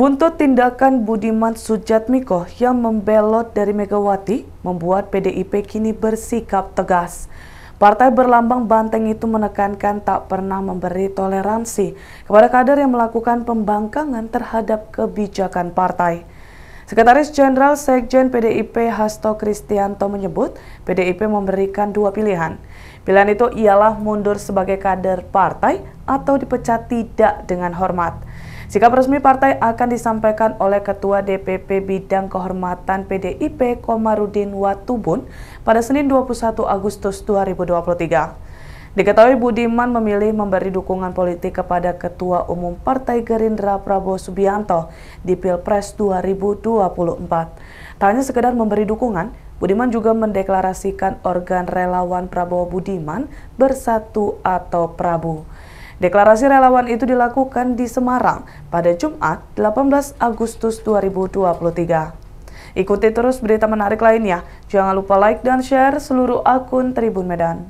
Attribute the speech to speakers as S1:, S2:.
S1: Buntut tindakan Budiman Sujatmiko yang membelot dari Megawati membuat PDIP kini bersikap tegas. Partai berlambang banteng itu menekankan tak pernah memberi toleransi kepada kader yang melakukan pembangkangan terhadap kebijakan partai. Sekretaris Jenderal Sekjen PDIP Hasto Kristianto menyebut PDIP memberikan dua pilihan. Pilihan itu ialah mundur sebagai kader partai atau dipecat tidak dengan hormat. Sikap resmi partai akan disampaikan oleh Ketua DPP Bidang Kehormatan PDIP Komarudin Watubun pada Senin 21 Agustus 2023. Diketahui Budiman memilih memberi dukungan politik kepada Ketua Umum Partai Gerindra Prabowo Subianto di Pilpres 2024. Tak hanya sekedar memberi dukungan, Budiman juga mendeklarasikan organ relawan Prabowo Budiman bersatu atau Prabowo. Deklarasi relawan itu dilakukan di Semarang pada Jumat 18 Agustus 2023. Ikuti terus berita menarik lainnya. Jangan lupa like dan share seluruh akun Tribun Medan.